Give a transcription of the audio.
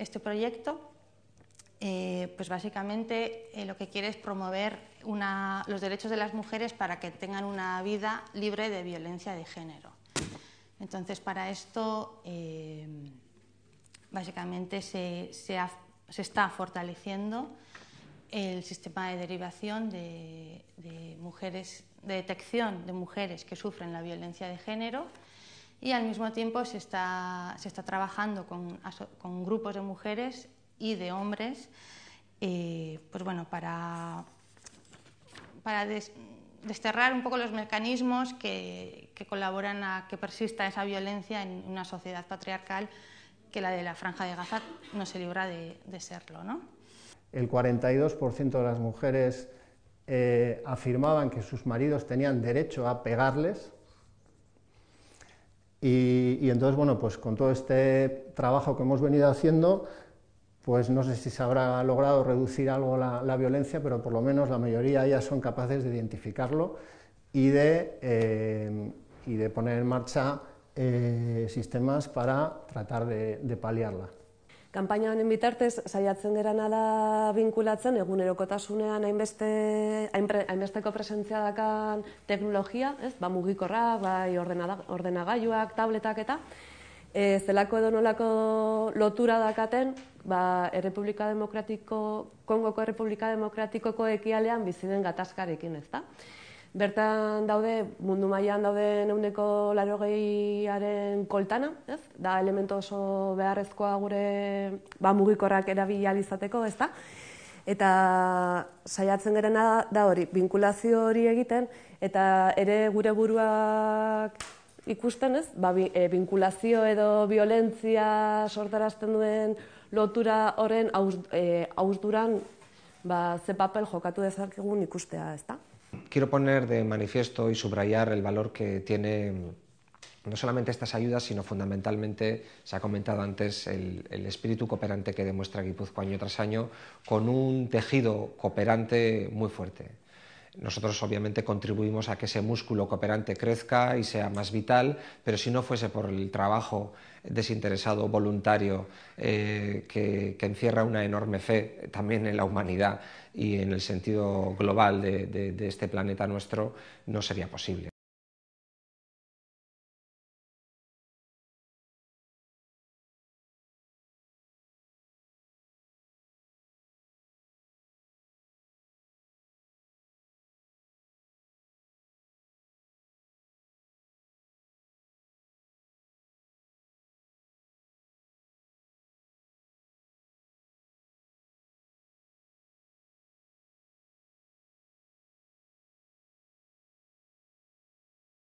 Este proyecto, eh, pues básicamente eh, lo que quiere es promover los derechos de las mujeres para que tengan una vida libre de violencia de género. Entonces, para esto, eh, básicamente se, está fortaleciendo el sistema de derivación de mujeres, de detección de mujeres que sufren la violencia de género y al mismo tiempo se está, trabajando con, grupos de mujeres y de hombres eh, pues bueno, para, desterrar un poco los mecanismos que, colaboran a que persista esa violencia en una sociedad patriarcal que la de la Franja de Gaza no se libra de, serlo. El 42% de las mujeres eh, afirmaban que sus maridos tenían derecho a pegarles y entonces, bueno, pues con todo este trabajo que hemos venido haciendo, pues no sé si se habrá logrado reducir algo la, violencia, pero por lo menos la mayoría ya son capaces de identificarlo y de, eh, poner en marcha eh, sistemas para tratar de paliarla. Kampaina honen bitartez, saiatzen gera nada vinkulatzen, egunerokotasunean hainbeste, hainbesteko presentzia dakan teknologia, ez? ba mugikorra, bai ordenagailuak, tabletak eta, eh, zelako edo nolako lotura dakaten, ba, Errepublika Demokratiko, Kongoko Errepublika Demokratikoko ekialean biziren gatazkarekin, ez da? bertan daude mundu mailan dauden ehuneko laurogeiaren koltana, ez? Da elementu oso beharrezkoa gure ba, mugikorrak erabili izateko, ez da? Eta saiatzen gerena da hori, binkulazio hori egiten, eta ere gure buruak ikusten, Ba, e, binkulazio edo violentzia sortarazten duen lotura horren hausduran, e, ba, ze papel jokatu dezarkigun ikustea, ez da? quiero poner de manifiesto y subrayar el valor que tiene mm, no solamente estas ayudas, sino fundamentalmente, se ha comentado antes, el, espíritu cooperante que demuestra Guipúzcoa año tras año, con un tejido cooperante muy fuerte. Nosotros obviamente contribuimos a que ese músculo cooperante crezca y sea más vital, pero si no fuese por el trabajo desinteresado, voluntario, eh, que, encierra una enorme fe también en la humanidad y en el sentido global de este planeta nuestro, no sería posible.